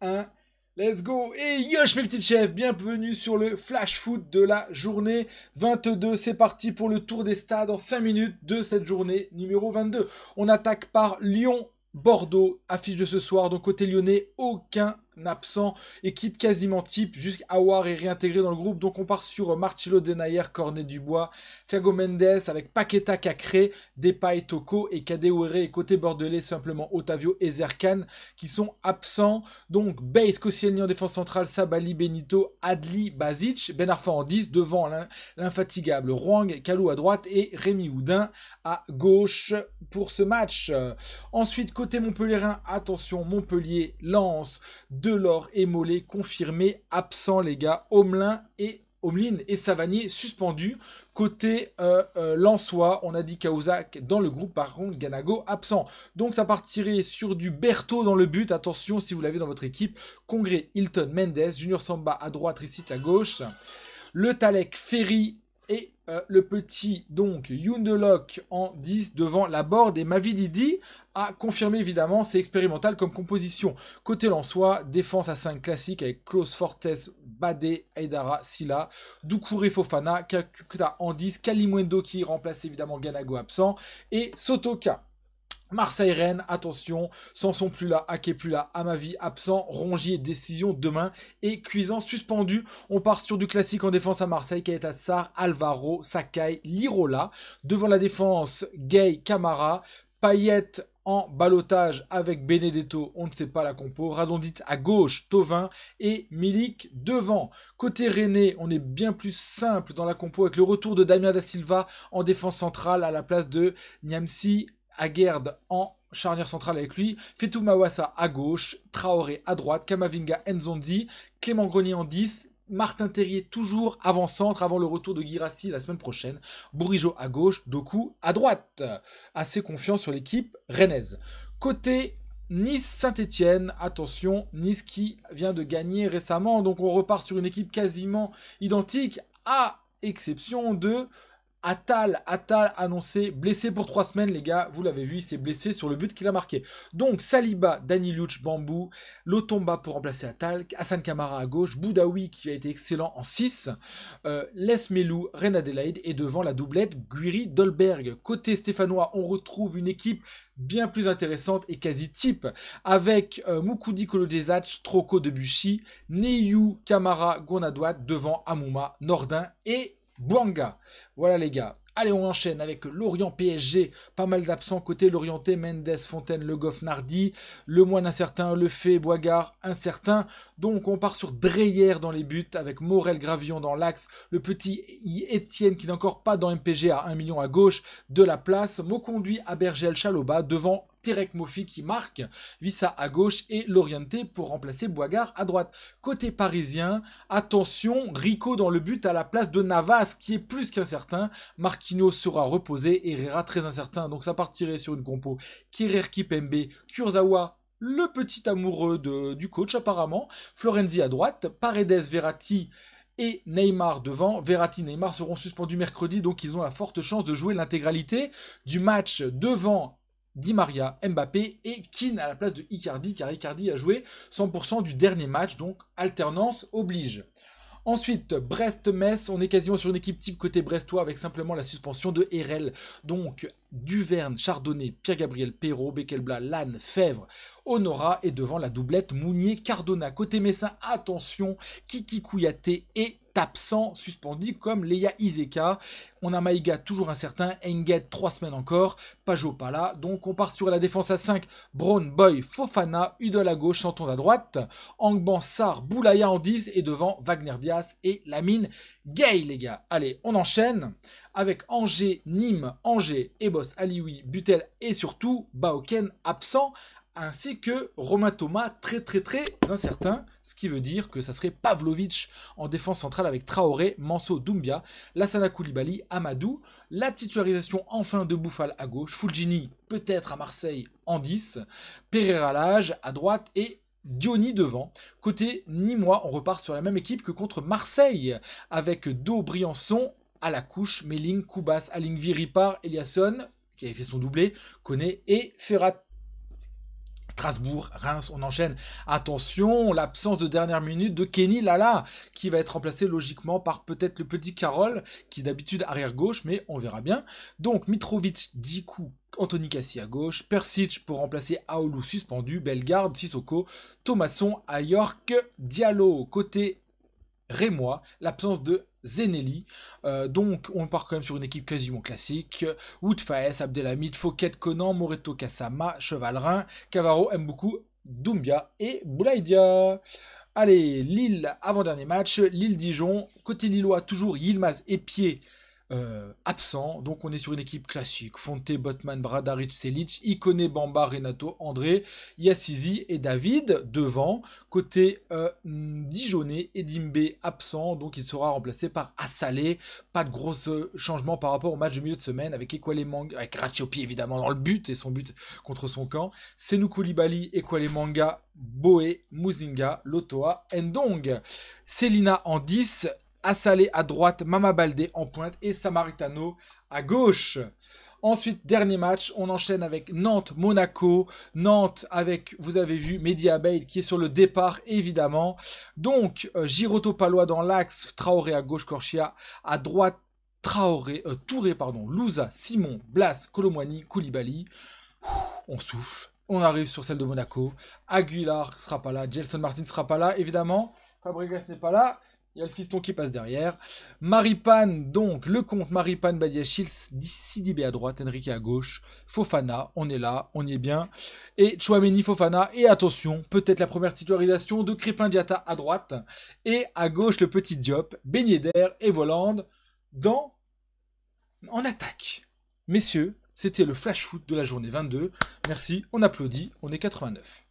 1. Let's go Et yosh mes petites chefs, bienvenue sur le Flash Foot de la journée 22. C'est parti pour le tour des stades en 5 minutes de cette journée numéro 22. On attaque par Lyon Bordeaux, affiche de ce soir. Donc côté lyonnais, aucun absent, équipe quasiment type, jusqu'à avoir et réintégré dans le groupe, donc on part sur euh, Marcelo Denayer, Cornet Dubois, Thiago Mendes avec Paqueta Cacré, Depay Toco et Kadewere et côté bordelais simplement Otavio et Zerkan qui sont absents, donc base Koscielny en défense centrale, Sabali, Benito, Adli, Bazic, Ben Arfa en 10, devant l'infatigable Rong Kalou à droite et Rémi Houdin à gauche pour ce match. Ensuite, côté Montpellierin, attention, Montpellier lance 2 Delors et Mollet confirmés, absents les gars, Omelin et Omeline et Savanier suspendus. Côté euh, euh on a dit Kaouzak dans le groupe, par contre Ganago absent. Donc ça partirait sur du Berthaud dans le but. Attention si vous l'avez dans votre équipe. Congrès, Hilton, Mendes, Junior Samba à droite, ici à gauche. Le Talek, Ferry euh, le petit donc Yundelok en 10 devant la board et Mavididi a confirmé évidemment c'est expérimental comme composition. Côté Lensois, défense à 5 classiques avec Klaus Fortes, Badé, Aydara, Silla, Dukure Fofana, Kakuta en 10, Kalimwendo qui remplace évidemment Galago absent et Sotoka. Marseille-Rennes, attention, Sanson plus là, Ake plus là, Amavi absent, Rongier décision demain et Cuisant suspendu. On part sur du classique en défense à Marseille, Kaeta Alvaro, Sakai, Lirola. Devant la défense, Gay, Camara, Payet en balotage avec Benedetto, on ne sait pas la compo, Radondit à gauche, Tovin et Milik devant. Côté René, on est bien plus simple dans la compo avec le retour de Damien da Silva en défense centrale à la place de Niamsi Aguerd en charnière centrale avec lui, Fetou à gauche, Traoré à droite, Kamavinga Nzondi, Clément Grenier en 10, Martin Terrier toujours avant-centre avant le retour de Girassi la semaine prochaine, Bourigeau à gauche, Doku à droite. Assez confiant sur l'équipe rennaise. Côté Nice-Saint-Etienne, attention, Nice qui vient de gagner récemment, donc on repart sur une équipe quasiment identique à exception de Atal, Atal annoncé blessé pour trois semaines, les gars. Vous l'avez vu, il s'est blessé sur le but qu'il a marqué. Donc Saliba, Dani Luch, Bambou, Lotomba pour remplacer Atal, Hassan Kamara à gauche, Boudaoui qui a été excellent en 6, euh, Les Melou, et devant la doublette Guiri Dolberg. Côté stéphanois, on retrouve une équipe bien plus intéressante et quasi type avec euh, Kolo Kolodjezach, Troco, Neyou Neyu, Kamara, Gonadouat devant Amouma, Nordin et Bouanga. Voilà les gars, Allez, on enchaîne avec Lorient PSG. Pas mal d'absents côté l'Orienté. Mendes, Fontaine, Le Goff, Nardi. Le Moine incertain, Le Fé, Boigard incertain. Donc on part sur Dreyer dans les buts avec Morel Gravion dans l'axe. Le petit Etienne qui n'est encore pas dans MPG à 1 million à gauche de la place. conduit à Bergel Chaloba devant Terek Mofi qui marque, Vissa à gauche et l'Orienté pour remplacer Boigard à droite. Côté parisien, attention, Rico dans le but à la place de Navas qui est plus qu'incertain. marqué Kino sera reposé, Rera très incertain, donc ça partirait sur une compo Kirerki MB. Kurzawa, le petit amoureux de, du coach apparemment, Florenzi à droite, Paredes, Verratti, et Neymar devant. Verratti, Neymar seront suspendus mercredi, donc ils ont la forte chance de jouer l'intégralité du match devant Di Maria, Mbappé et Keane à la place de Icardi, car Icardi a joué 100% du dernier match, donc alternance oblige. Ensuite, Brest-Metz, on est quasiment sur une équipe type côté brestois avec simplement la suspension de RL. Donc Duverne, Chardonnay, Pierre-Gabriel Perrault, Beckelbla, Lannes, Fèvre, Honora et devant la doublette Mounier-Cardona. Côté Messin, attention, Kiki Kouyaté est absent, suspendu comme Leia Iseka. On a Maïga toujours incertain, Enget trois semaines encore, Pajopala, là. Donc on part sur la défense à 5, Brown, Boy, Fofana, Udol à gauche, Chanton à droite, Angban, Sar, Boulaya en 10 et devant Wagner Dias et Lamine Gay les gars. Allez, on enchaîne avec Angers, Nîmes, Angers, Ebos, Alioui, Butel et surtout Baoken absent, ainsi que Romain Thomas très très très incertain, ce qui veut dire que ça serait Pavlovic en défense centrale avec Traoré, Manso, Doumbia, Lassana Koulibaly, Amadou, la titularisation enfin de Bouffal à gauche, Fulgini peut-être à Marseille en 10, Pereira Lage à droite et Dioni devant. Côté Nîmois, on repart sur la même équipe que contre Marseille, avec Do Briançon, à la couche, Melling, Kubas, Alingvi, par Eliasson, qui avait fait son doublé, connaît et Ferrat. Strasbourg, Reims, on enchaîne. Attention, l'absence de dernière minute de Kenny Lala, qui va être remplacé logiquement par peut-être le petit Carole, qui d'habitude arrière-gauche, mais on verra bien. Donc Mitrovic, Diku, Anthony Cassi à gauche, Persic pour remplacer Aoulou suspendu, Bellegarde, Sissoko, Thomasson, Ayork, Diallo. Côté Rémois, l'absence de Zenelli. Euh, donc on part quand même sur une équipe quasiment classique. Woodfaes, Abdelhamid, Fouquet, Conan, Moreto, Kassama, Chevalerin, Cavaro, beaucoup Dumbia et Boulaïdia. Allez, Lille, avant-dernier match, Lille-Dijon. Côté Lillois, toujours Yilmaz et Pied euh, absent. Donc on est sur une équipe classique. Fonte, Botman, Bradaric, Selic, Ikone, Bamba, Renato, André, Yassizi et David devant. Côté euh, dijoné et Edimbe absent. Donc il sera remplacé par Assalé. Pas de gros euh, changement par rapport au match de milieu de semaine avec Equalemanga, avec Ratiopi évidemment dans le but et son but contre son camp. Senou Koulibaly, Manga Boe, Muzinga, Lotoa, Ndong. Selina en 10, Assalé à droite, Mama en pointe et Samaritano à gauche. Ensuite, dernier match, on enchaîne avec Nantes-Monaco. Nantes avec, vous avez vu, Media Bale qui est sur le départ, évidemment. Donc, girotto euh, Giroto Palois dans l'axe, Traoré à gauche, Corchia à droite, Traoré, euh, Touré, pardon, Louza, Simon, Blas, Colomwani, Koulibaly. on souffle, on arrive sur celle de Monaco. Aguilar sera pas là, Jelson Martin sera pas là, évidemment. Fabregas n'est pas là. Il y a le fiston qui passe derrière. Maripane, donc, le comte Maripane Badiachil, Sidibé à droite, Enrique à gauche. Fofana, on est là, on y est bien. Et Chouameni Fofana, et attention, peut-être la première titularisation de Crépin Diata à droite. Et à gauche, le petit Diop, d'air et Volande dans... en attaque. Messieurs, c'était le flash foot de la journée 22. Merci, on applaudit, on est 89.